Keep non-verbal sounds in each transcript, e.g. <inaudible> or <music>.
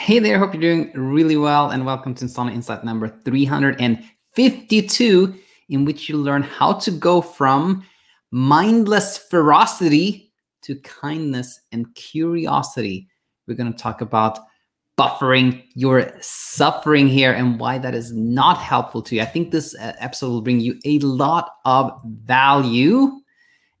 Hey there, hope you're doing really well, and welcome to Installment Insight number 352, in which you learn how to go from mindless ferocity to kindness and curiosity. We're going to talk about buffering your suffering here and why that is not helpful to you. I think this uh, episode will bring you a lot of value,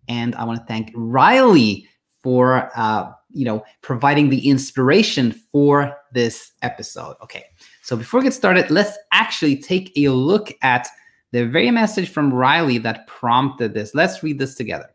and I want to thank Riley for. Uh, you know, providing the inspiration for this episode. Okay, so before we get started, let's actually take a look at the very message from Riley that prompted this. Let's read this together.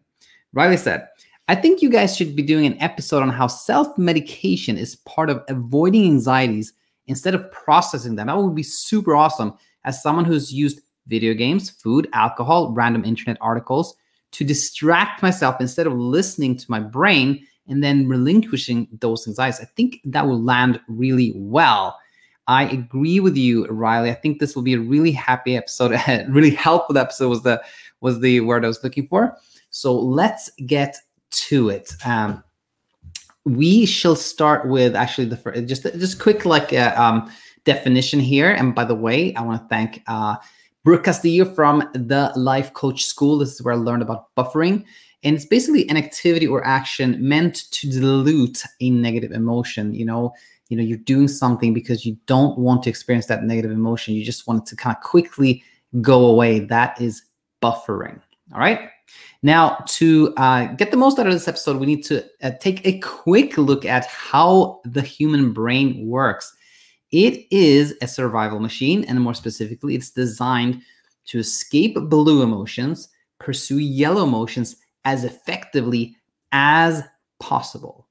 Riley said, I think you guys should be doing an episode on how self medication is part of avoiding anxieties instead of processing them. That would be super awesome as someone who's used video games, food, alcohol, random internet articles to distract myself instead of listening to my brain and then relinquishing those anxieties. I think that will land really well. I agree with you, Riley. I think this will be a really happy episode, <laughs> a really helpful episode was the was the word I was looking for. So let's get to it. Um, we shall start with actually the first, just just quick like uh, um, definition here. And by the way, I want to thank uh, Brooke Castillo from the Life Coach School. This is where I learned about buffering and it's basically an activity or action meant to dilute a negative emotion you know you know you're doing something because you don't want to experience that negative emotion you just want it to kind of quickly go away that is buffering all right now to uh, get the most out of this episode we need to uh, take a quick look at how the human brain works it is a survival machine and more specifically it's designed to escape blue emotions pursue yellow emotions as effectively as possible.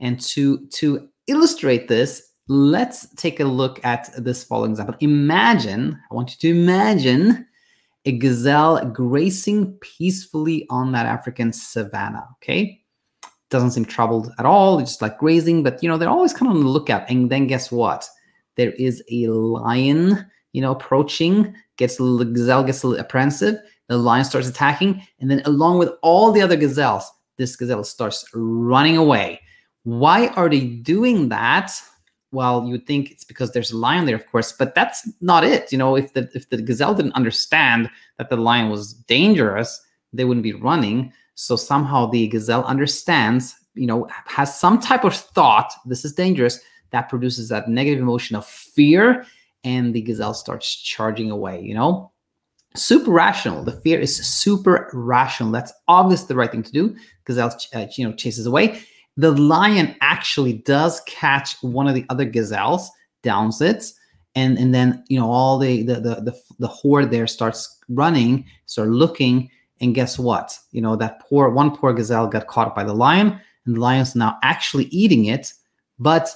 And to, to illustrate this, let's take a look at this following example. Imagine, I want you to imagine a gazelle grazing peacefully on that African savanna, okay? Doesn't seem troubled at all, it's just like grazing, but you know, they're always kind of on the lookout. And then guess what? There is a lion, you know, approaching, gets a little, gazelle gets a little apprehensive, the lion starts attacking, and then along with all the other gazelles, this gazelle starts running away. Why are they doing that? Well, you would think it's because there's a lion there, of course, but that's not it. You know, if the if the gazelle didn't understand that the lion was dangerous, they wouldn't be running. So somehow the gazelle understands, you know, has some type of thought, this is dangerous, that produces that negative emotion of fear, and the gazelle starts charging away, you know? super rational. The fear is super rational. That's obviously the right thing to do because that uh, you know chases away. The lion actually does catch one of the other gazelles, downs it, and and then you know all the the the the, the horde there starts running, start looking, and guess what? You know that poor one poor gazelle got caught by the lion, and the lion's now actually eating it, but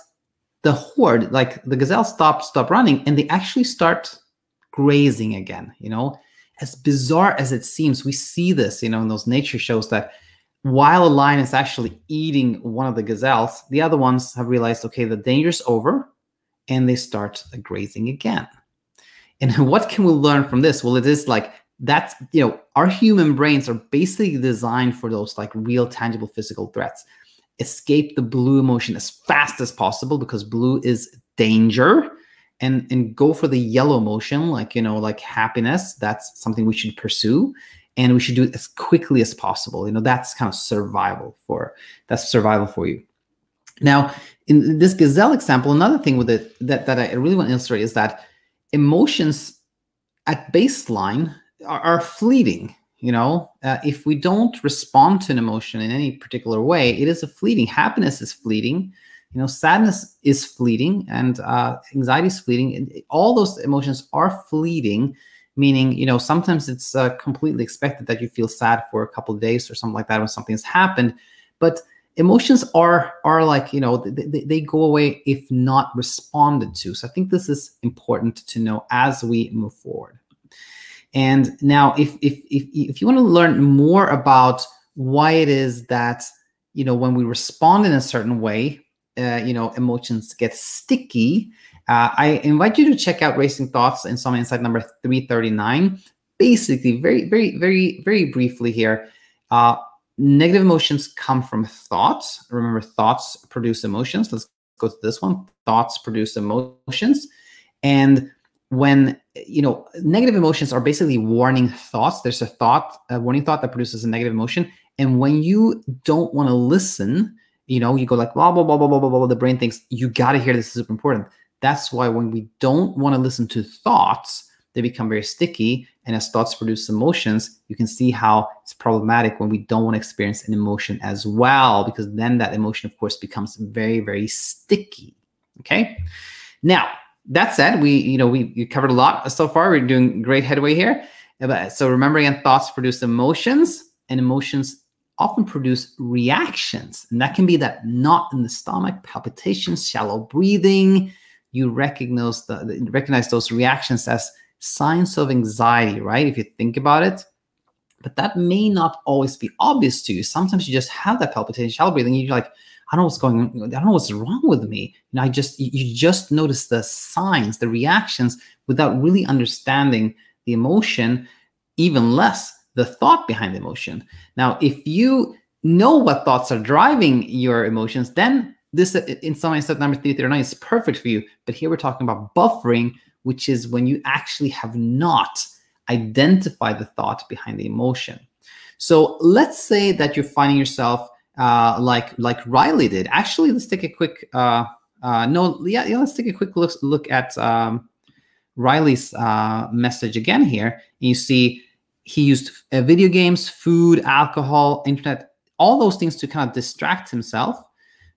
the horde, like the gazelle, stop stop running, and they actually start grazing again. You know, as bizarre as it seems, we see this, you know, in those nature shows that while a lion is actually eating one of the gazelles, the other ones have realized, okay, the danger's over, and they start grazing again. And <laughs> what can we learn from this? Well, it is like that's, you know, our human brains are basically designed for those like real, tangible physical threats. Escape the blue emotion as fast as possible because blue is danger and and go for the yellow motion like you know like happiness that's something we should pursue and we should do it as quickly as possible you know that's kind of survival for that's survival for you now in this gazelle example another thing with it that, that i really want to illustrate is that emotions at baseline are, are fleeting you know uh, if we don't respond to an emotion in any particular way it is a fleeting happiness is fleeting you know sadness is fleeting and uh, anxiety is fleeting all those emotions are fleeting meaning you know sometimes it's uh, completely expected that you feel sad for a couple of days or something like that when something has happened but emotions are are like you know they, they go away if not responded to so i think this is important to know as we move forward and now if if if, if you want to learn more about why it is that you know when we respond in a certain way uh, you know emotions get sticky uh, i invite you to check out racing thoughts and some insight number 339 basically very very very very briefly here uh, negative emotions come from thoughts remember thoughts produce emotions let's go to this one thoughts produce emotions and when you know negative emotions are basically warning thoughts there's a thought a warning thought that produces a negative emotion and when you don't want to listen you know, you go like blah, blah, blah, blah, blah, blah, blah. The brain thinks you got to hear this is super important. That's why when we don't want to listen to thoughts, they become very sticky. And as thoughts produce emotions, you can see how it's problematic when we don't want to experience an emotion as well, because then that emotion, of course, becomes very, very sticky. Okay. Now, that said, we, you know, we, we covered a lot so far. We're doing great headway here. So remembering and thoughts produce emotions and emotions often produce reactions. And that can be that knot in the stomach, palpitations, shallow breathing. You recognize, the, recognize those reactions as signs of anxiety, right? If you think about it. But that may not always be obvious to you. Sometimes you just have that palpitation, shallow breathing. You're like, I don't know what's going on. I don't know what's wrong with me. And I just, you just notice the signs, the reactions without really understanding the emotion, even less the thought behind the emotion. Now, if you know what thoughts are driving your emotions, then this uh, in some step number 339 is perfect for you. But here we're talking about buffering, which is when you actually have not identified the thought behind the emotion. So let's say that you're finding yourself uh, like like Riley did. Actually, let's take a quick uh, uh, no yeah, yeah let's take a quick look look at um, Riley's uh, message again here, and you see he used uh, video games, food, alcohol, internet, all those things to kind of distract himself,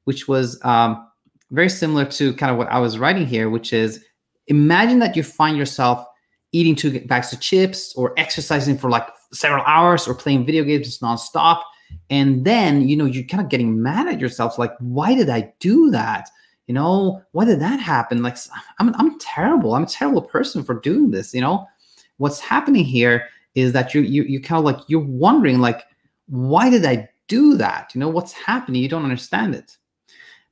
which was um, very similar to kind of what I was writing here, which is imagine that you find yourself eating two bags of chips or exercising for like several hours or playing video games nonstop. And then, you know, you're kind of getting mad at yourself. Like, why did I do that? You know, why did that happen? Like, I'm, I'm terrible. I'm a terrible person for doing this. You know, what's happening here is that you you you kind of like you're wondering like why did I do that? You know what's happening? You don't understand it.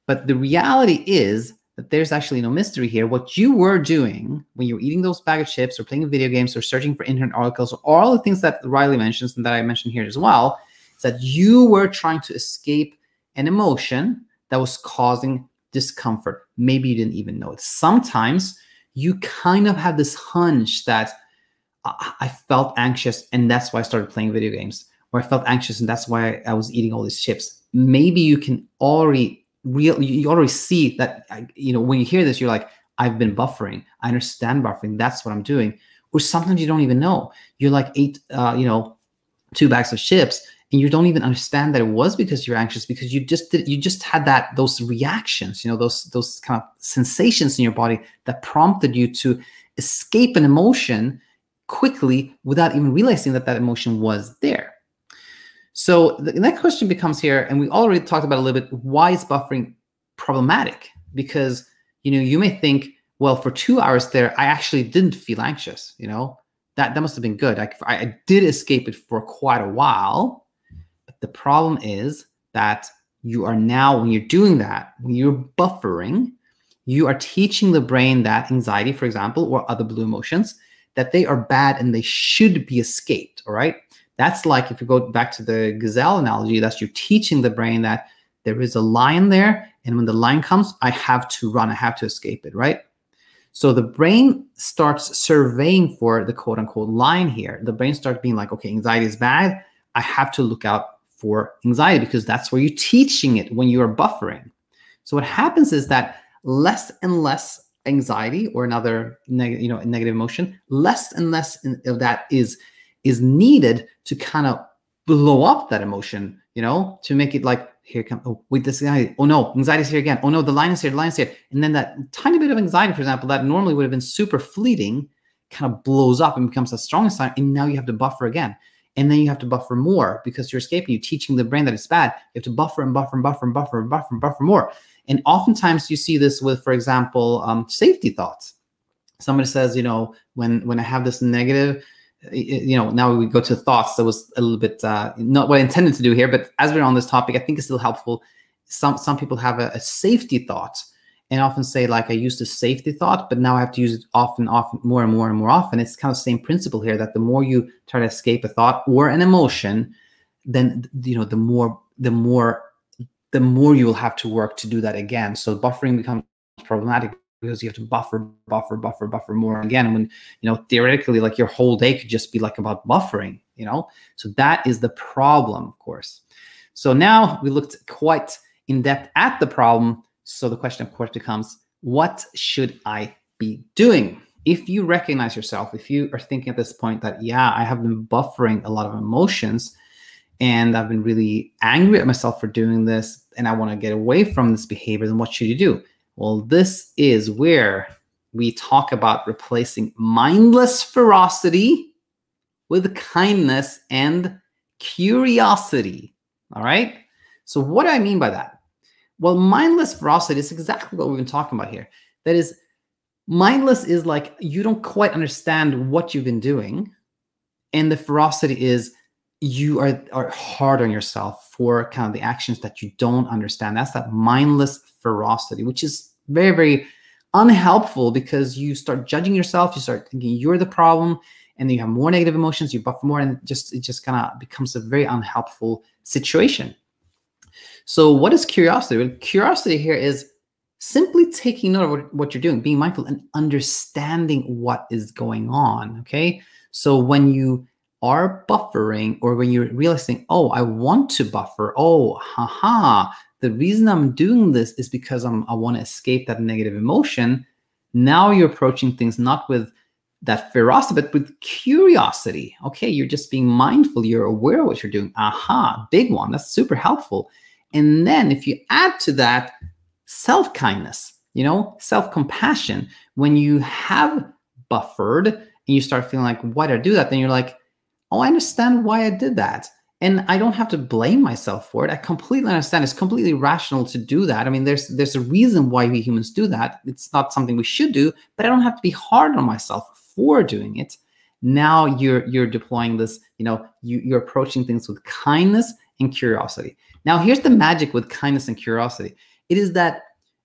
But the reality is that there's actually no mystery here. What you were doing when you were eating those bag of chips or playing video games or searching for internet articles or all the things that Riley mentions and that I mentioned here as well, is that you were trying to escape an emotion that was causing discomfort. Maybe you didn't even know it. Sometimes you kind of have this hunch that I, felt anxious, and that's why I started playing video games. Or I felt anxious, and that's why I, was eating all these chips. Maybe you can already real you already see that you know when you hear this, you're like, I've been buffering. I understand buffering. That's what I'm doing. Or sometimes you don't even know. You're like eight, uh, you know, two bags of chips, and you don't even understand that it was because you're anxious because you just did, you just had that those reactions, you know, those those kind of sensations in your body that prompted you to escape an emotion quickly without even realizing that that emotion was there. So the next question becomes here, and we already talked about a little bit, why is buffering problematic? Because, you know, you may think, well, for two hours there, I actually didn't feel anxious, you know, that, that must have been good. I, I did escape it for quite a while. But the problem is that you are now, when you're doing that, when you're buffering, you are teaching the brain that anxiety, for example, or other blue emotions – that they are bad and they should be escaped. All right. That's like if you go back to the gazelle analogy, that's you're teaching the brain that there is a lion there. And when the lion comes, I have to run, I have to escape it, right? So the brain starts surveying for the quote unquote lion here. The brain starts being like, okay, anxiety is bad. I have to look out for anxiety because that's where you're teaching it when you are buffering. So what happens is that less and less anxiety or another neg- you know negative emotion less and less of that is is needed to kind of blow up that emotion you know to make it like here come oh wait this guy oh no anxiety is here again oh no the line is here the line is here and then that tiny bit of anxiety for example that normally would have been super fleeting kind of blows up and becomes a strong sign and now you have to buffer again and then you have to buffer more because you're escaping you're teaching the brain that it's bad you have to buffer and buffer and buffer and buffer and buffer and buffer more and oftentimes you see this with, for example, um, safety thoughts. Somebody says, you know, when when I have this negative, eh, eh, you know, now we go to thoughts. That was a little bit uh, not what I intended to do here, but as we're on this topic, I think it's still helpful. Some some people have a, a safety thought and often say like I used a safety thought, but now I have to use it often, often, more and more and more often. It's kind of the same principle here that the more you try to escape a thought or an emotion, then you know the more the more the more you will have to work to do that again. So buffering becomes problematic because you have to buffer, buffer, buffer, buffer more again. When you know theoretically, like your whole day could just be like about buffering, you know. So that is the problem, of course. So now we looked quite in depth at the problem. So the question, of course, becomes, what should I be doing? If you recognize yourself, if you are thinking at this point that, yeah, I have been buffering a lot of emotions, and I've been really angry at myself for doing this, and I want to get away from this behavior, then what should you do? Well, this is where we talk about replacing mindless ferocity with kindness and curiosity. All right. So, what do I mean by that? Well, mindless ferocity is exactly what we've been talking about here. That is, mindless is like you don't quite understand what you've been doing. And the ferocity is you are, are hard on yourself for kind of the actions that you don't understand. That's that mindless ferocity, which is very, very unhelpful because you start judging yourself, you start thinking you're the problem, and then you have more negative emotions, you buff more, and just it just kind of becomes a very unhelpful situation. So, what is curiosity? Well, curiosity here is simply taking note of what, you're doing, being mindful and understanding what is going on. Okay. So when you are buffering or when you're realizing, oh, I want to buffer, oh, haha, the reason I'm doing this is because I'm, I want to escape that negative emotion. Now you're approaching things not with that ferocity, but with curiosity. Okay, you're just being mindful, you're aware of what you're doing. Aha, big one. That's super helpful. And then if you add to that self kindness, you know, self compassion, when you have buffered and you start feeling like, why did I do that? Then you're like, oh, I understand why I did that. And I don't have to blame myself for it. I completely understand. It's completely rational to do that. I mean, there's there's a reason why we humans do that. It's not something we should do, but I don't have to be hard on myself for doing it. Now you're you're deploying this, you know, you, you're approaching things with kindness and curiosity. Now here's the magic with kindness and curiosity. It is that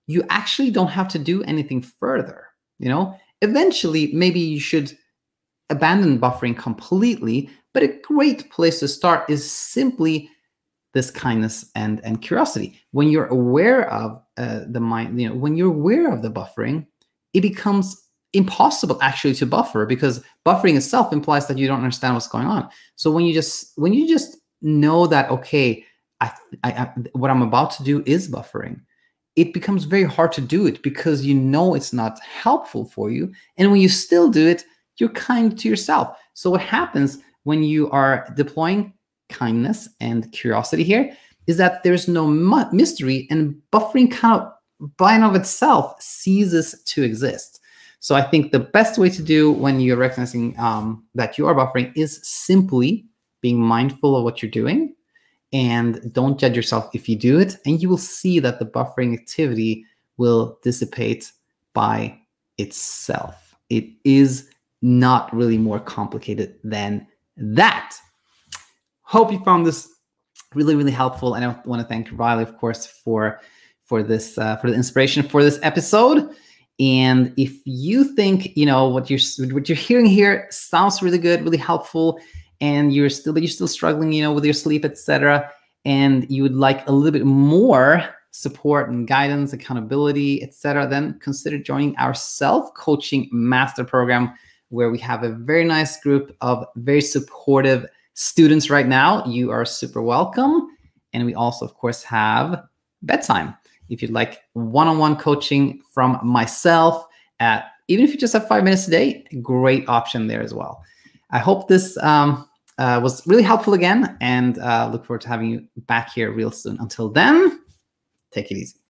you actually don't have to do anything further, you know? Eventually, maybe you should abandon buffering completely, but a great place to start is simply this kindness and, and curiosity. When you're aware of uh, the mind, you know, when you're aware of the buffering, it becomes impossible actually to buffer because buffering itself implies that you don't understand what's going on. So when you just when you just know that okay, I, I, I what I'm about to do is buffering, it becomes very hard to do it because you know it's not helpful for you. And when you still do it, you're kind to yourself. So what happens when you are deploying kindness and curiosity here is that there's no mystery and buffering kind of by and of itself ceases to exist. So I think the best way to do when you're recognizing um, that you are buffering is simply being mindful of what you're doing and don't judge yourself if you do it. And you will see that the buffering activity will dissipate by itself. It is not really more complicated than that. Hope you found this really, really helpful. And I want to thank Riley, of course, for for this uh, for the inspiration for this episode. And if you think you know what you're what you're hearing here sounds really good, really helpful, and you're still but you're still struggling, you know, with your sleep, etc., and you would like a little bit more support and guidance, accountability, etc., then consider joining our self-coaching master program where we have a very nice group of very supportive students right now. You are super welcome. And we also, of course, have bedtime. If you'd like one on one coaching from myself, at even if you just have five minutes a day, great option there as well. I hope this um, uh, was really helpful again and uh, look forward to having you back here real soon. Until then, take it easy.